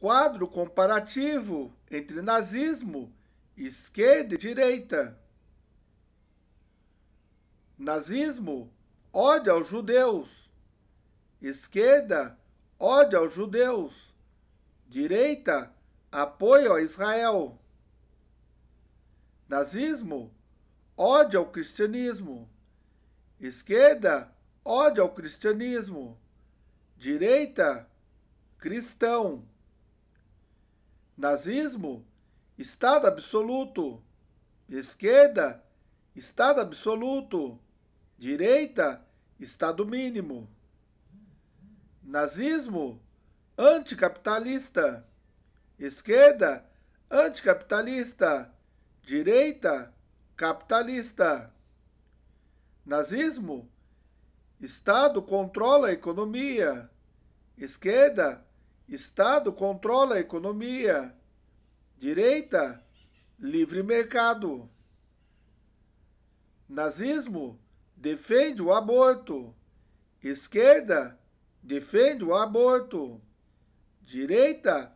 quadro comparativo entre nazismo, esquerda e direita. Nazismo, ódio aos judeus. Esquerda, ódio aos judeus. Direita, apoio a Israel. Nazismo, ódio ao cristianismo. Esquerda, ódio ao cristianismo. Direita, cristão. Nazismo, Estado absoluto. Esquerda, Estado absoluto. Direita, Estado mínimo. Nazismo, anticapitalista. Esquerda, anticapitalista. Direita, capitalista. Nazismo, Estado controla a economia. Esquerda, Estado controla a economia. Direita, livre mercado. Nazismo defende o aborto. Esquerda defende o aborto. Direita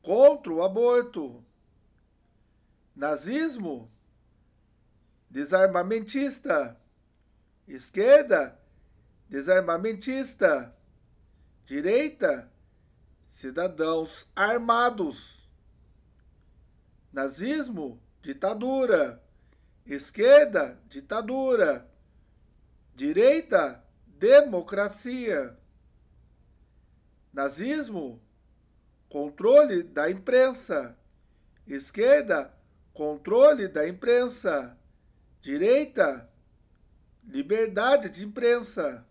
contra o aborto. Nazismo desarmamentista. Esquerda desarmamentista. Direita cidadãos armados. Nazismo, ditadura. Esquerda, ditadura. Direita, democracia. Nazismo, controle da imprensa. Esquerda, controle da imprensa. Direita, liberdade de imprensa.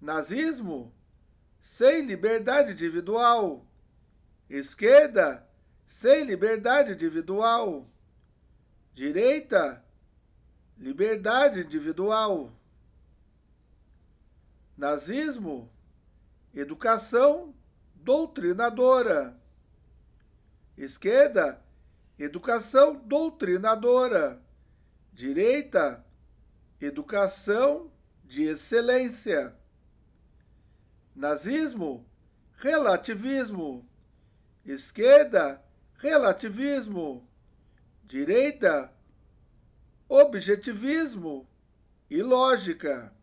Nazismo, sem liberdade individual. Esquerda, sem liberdade individual. Direita, liberdade individual. Nazismo, educação doutrinadora. Esquerda, educação doutrinadora. Direita, educação de excelência. Nazismo, relativismo. Esquerda, relativismo. Direita, objetivismo e lógica.